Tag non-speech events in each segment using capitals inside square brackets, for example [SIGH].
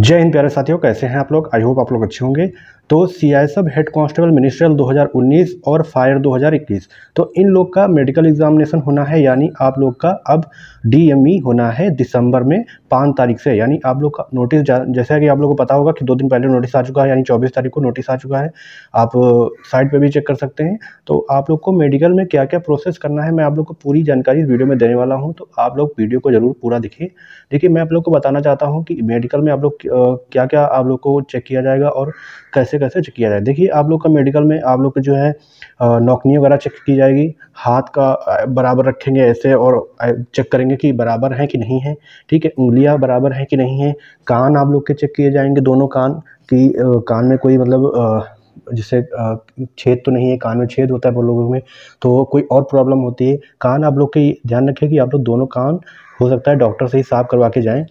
जय हिंद प्यारे साथियों कैसे हैं आप लोग आई होप आप लोग अच्छे होंगे तो सी आई सब हेड कांस्टेबल मिनिस्ट्रियल 2019 और फायर 2021 तो इन लोग का मेडिकल एग्जामिनेशन होना है यानी आप लोग का अब डीएमई e होना है दिसंबर में पाँच तारीख से यानी आप लोग का नोटिस जैसा कि आप लोग को पता होगा कि दो दिन पहले नोटिस आ चुका है यानी चौबीस तारीख को नोटिस आ चुका है आप साइट पर भी चेक कर सकते हैं तो आप लोग को मेडिकल में क्या क्या प्रोसेस करना है मैं आप लोग को पूरी जानकारी इस वीडियो में देने वाला हूँ तो आप लोग वीडियो को जरूर पूरा दिखे देखिए मैं आप लोग को बताना चाहता हूँ कि मेडिकल में आप लोग क्या क्या आप लोग को चेक किया जाएगा और कैसे कैसे चेक किया जाएगा देखिए आप लोग का मेडिकल में आप लोग जो है नौकनी वगैरह चेक की जाएगी हाथ का बराबर रखेंगे ऐसे और चेक करेंगे कि बराबर है कि नहीं है ठीक है उंगलियाँ बराबर हैं कि नहीं है कान आप लोग के चेक किए जाएंगे दोनों कान कि कान में कोई मतलब जिससे छेद तो नहीं है कान में छेद होता है वो लोगों में तो कोई और प्रॉब्लम होती है कान आप लोग की ध्यान रखें कि आप लोग दोनों कान हो सकता है डॉक्टर से ही साफ करवा के जाएँ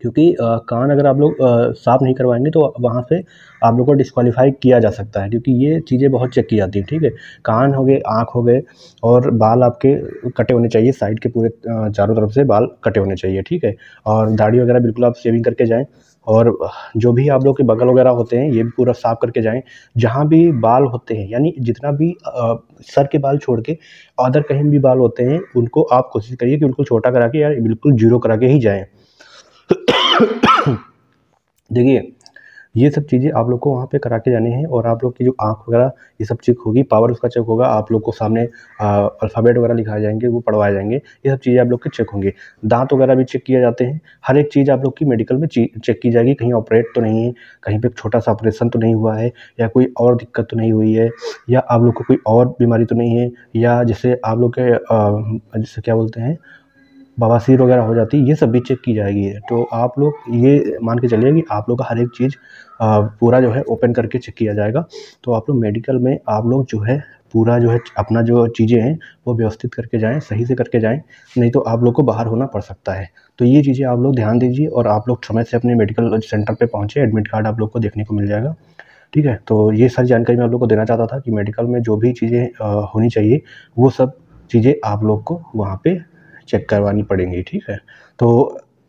क्योंकि कान अगर आप लोग साफ़ नहीं करवाएंगे तो वहाँ से आप लोग को डिस्कवालीफाई किया जा सकता है क्योंकि ये चीज़ें बहुत चेक की जाती हैं ठीक है कान हो गए आँख हो गए और बाल आपके कटे होने चाहिए साइड के पूरे चारों तरफ से बाल कटे होने चाहिए ठीक है और दाढ़ी वगैरह बिल्कुल आप सेविंग करके जाएँ और जो भी आप लोग के बगल वगैरह होते हैं ये भी पूरा साफ करके जाएँ जहाँ भी बाल होते हैं यानी जितना भी आ, सर के बाल छोड़ के अदर कहीं भी बाल होते हैं उनको आप कोशिश करिए कि उनको छोटा करा के या बिल्कुल जीरो करा के ही जाएँ [COUGHS] देखिए ये सब चीज़ें आप लोग को वहाँ पे करा के जानी हैं और आप लोग की जो आँख वगैरह ये सब चेक होगी पावर उसका चेक होगा आप लोग को सामने अल्फ़ाबेट वगैरह लिखाए जाएंगे वो पढ़वाए जाएंगे ये सब चीज़ें आप लोग के चेक होंगे दांत वगैरह भी चेक किए जाते हैं हर एक चीज़ आप लोग की मेडिकल में चेक की जाएगी कहीं ऑपरेट तो नहीं है कहीं पर छोटा सा ऑपरेशन तो नहीं हुआ है या कोई और दिक्कत तो नहीं हुई है या आप लोग को कोई और बीमारी तो नहीं है या जैसे आप लोग के जैसे क्या बोलते हैं बवासीर वगैरह हो जाती है ये सब भी चेक की जाएगी तो आप लोग ये मान के चलिए कि आप लोग का हर एक चीज़ पूरा जो है ओपन करके चेक किया जाएगा तो आप लोग मेडिकल में आप लोग जो है पूरा जो है अपना जो चीज़ें हैं वो व्यवस्थित करके जाएं सही से करके जाएं नहीं तो आप लोग को बाहर होना पड़ सकता है तो ये चीज़ें आप लोग ध्यान दीजिए और आप लोग समय से अपने मेडिकल सेंटर पे पहुँचे एडमिट कार्ड आप लोग को देखने को मिल जाएगा ठीक है तो ये सारी जानकारी मैं आप लोग को देना चाहता था कि मेडिकल में जो भी चीज़ें होनी चाहिए वो सब चीज़ें आप लोग को वहाँ पर चेक करवानी पड़ेंगी ठीक है तो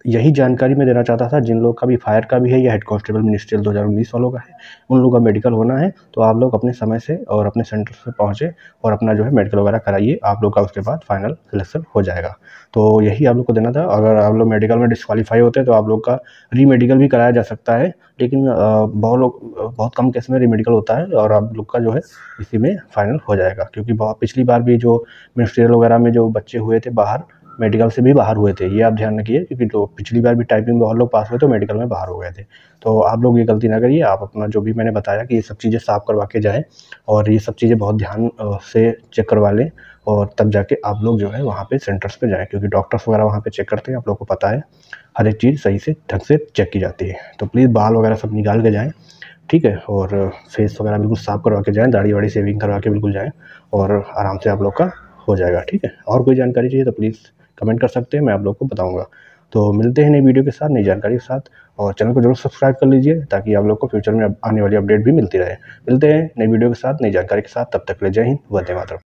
यही जानकारी मैं देना चाहता था जिन लोग का भी फायर का भी है या हेड कॉन्स्टेबल मिनिस्ट्रियल 2019 वालों का है उन लोगों का मेडिकल होना है तो आप लोग अपने समय से और अपने सेंटर से पहुँचे और अपना जो है मेडिकल वगैरह कराइए आप लोग का उसके बाद फाइनल सिलेक्शन हो जाएगा तो यही आप लोग को देना था अगर आप लोग मेडिकल में डिस्कवालीफाई होते हैं तो आप लोग का री मेडिकल भी कराया जा सकता है लेकिन बहुत लोग बहुत कम केस में री मेडिकल होता है और आप लोग का जो है इसी में फाइनल हो जाएगा क्योंकि पिछली बार भी जो मिनिस्ट्रियल वगैरह में जो बच्चे हुए थे बाहर मेडिकल से भी बाहर हुए थे ये आप ध्यान रखिए क्योंकि जो तो पिछली बार भी टाइपिंग बहुत लोग पास हुए तो मेडिकल में बाहर हो गए थे तो आप लोग ये गलती ना करिए आप अपना जो भी मैंने बताया कि ये सब चीज़ें साफ़ करवा के जाएँ और ये सब चीज़ें बहुत ध्यान से चेक करवा लें और तब जाके आप लोग जो है वहाँ पर सेंटर्स पर जाएँ क्योंकि डॉक्टर्स वगैरह वहाँ पर चेक करते हैं आप लोग को पता है हर एक चीज़ सही से ढंग से चेक की जाती है तो प्लीज़ बाल वगैरह सब निकाल के जाएँ ठीक है और फेस वगैरह बिल्कुल साफ़ करवा के जाएँ दाढ़ी वाड़ी सेविंग करवा के बिल्कुल जाएँ और आराम से आप लोग का हो जाएगा ठीक है और कोई जानकारी चाहिए तो प्लीज़ कमेंट कर सकते हैं मैं आप लोग को बताऊँगा तो मिलते हैं नई वीडियो के साथ नई जानकारी के साथ और चैनल को जरूर सब्सक्राइब कर लीजिए ताकि आप लोग को फ्यूचर में आने वाली अपडेट भी मिलती रहे मिलते हैं नई वीडियो के साथ नई जानकारी के साथ तब तक ले जय हिंद वंदे मातरम